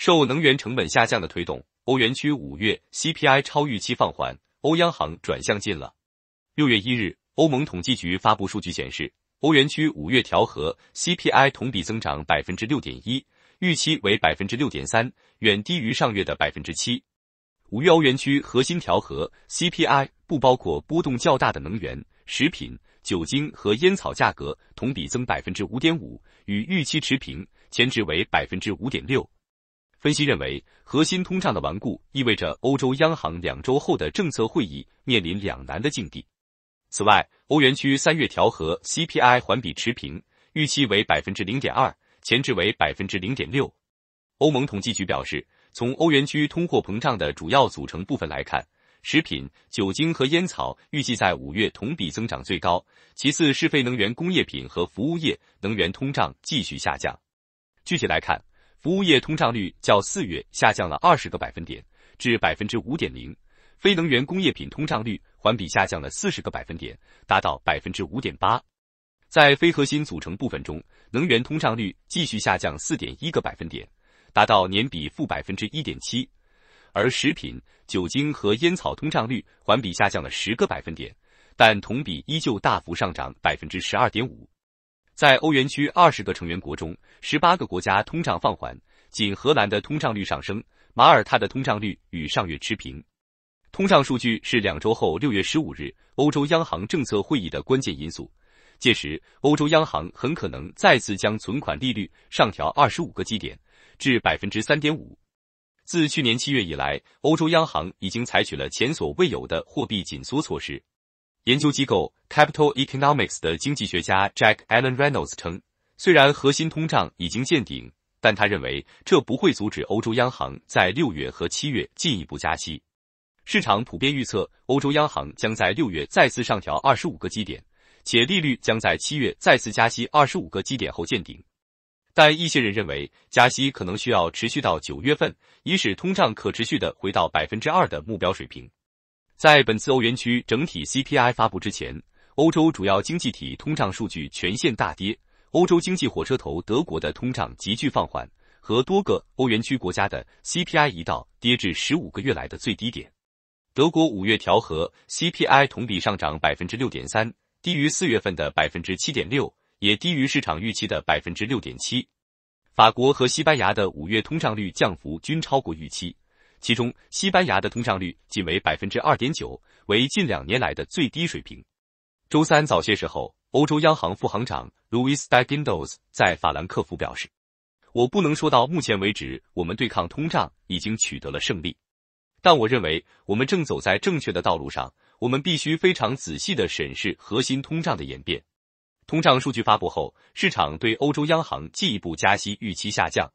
受能源成本下降的推动，欧元区五月 CPI 超预期放缓，欧央行转向近了。六月一日，欧盟统计局发布数据显示，欧元区五月调和 CPI 同比增长百分之六点一，预期为百分之六点三，远低于上月的百分之七。五月欧元区核心调和 CPI 不包括波动较大的能源、食品、酒精和烟草价格，同比增百分之五点五，与预期持平，前值为百分之五点六。分析认为，核心通胀的顽固意味着欧洲央行两周后的政策会议面临两难的境地。此外，欧元区三月调和 CPI 环比持平，预期为百分之零点二，前值为百分之零点六。欧盟统计局表示，从欧元区通货膨胀的主要组成部分来看，食品、酒精和烟草预计在五月同比增长最高，其次是非能源工业品和服务业。能源通胀继续下降。具体来看。服务业通胀率较四月下降了二十个百分点，至百分之五点零。非能源工业品通胀率环比下降了四十个百分点，达到百分之五点八。在非核心组成部分中，能源通胀率继续下降四点一个百分点，达到年比负百分之一点七。而食品、酒精和烟草通胀率环比下降了十个百分点，但同比依旧大幅上涨百分之十二点五。在欧元区二十个成员国中，十八个国家通胀放缓，仅荷兰的通胀率上升，马耳他的通胀率与上月持平。通胀数据是两周后六月十五日欧洲央行政策会议的关键因素，届时欧洲央行很可能再次将存款利率上调二十五个基点至百分之三点五。自去年七月以来，欧洲央行已经采取了前所未有的货币紧缩措施。研究机构 Capital Economics 的经济学家 Jack Allen Reynolds 称，虽然核心通胀已经见顶，但他认为这不会阻止欧洲央行在六月和七月进一步加息。市场普遍预测，欧洲央行将在六月再次上调二十五个基点，且利率将在七月再次加息二十五个基点后见顶。但一些人认为，加息可能需要持续到九月份，以使通胀可持续地回到百分之二的目标水平。在本次欧元区整体 CPI 发布之前，欧洲主要经济体通胀数据全线大跌。欧洲经济火车头德国的通胀急剧放缓，和多个欧元区国家的 CPI 一道跌至十五个月来的最低点。德国五月调和 CPI 同比上涨百分之六点三，低于四月份的百分之七点六，也低于市场预期的百分之六点七。法国和西班牙的五月通胀率降幅均超过预期。其中，西班牙的通胀率仅为百分之二点九，为近两年来的最低水平。周三早些时候，欧洲央行副行长 Luis o de Guindos 在法兰克福表示：“我不能说到目前为止，我们对抗通胀已经取得了胜利。但我认为，我们正走在正确的道路上。我们必须非常仔细地审视核心通胀的演变。”通胀数据发布后，市场对欧洲央行进一步加息预期下降。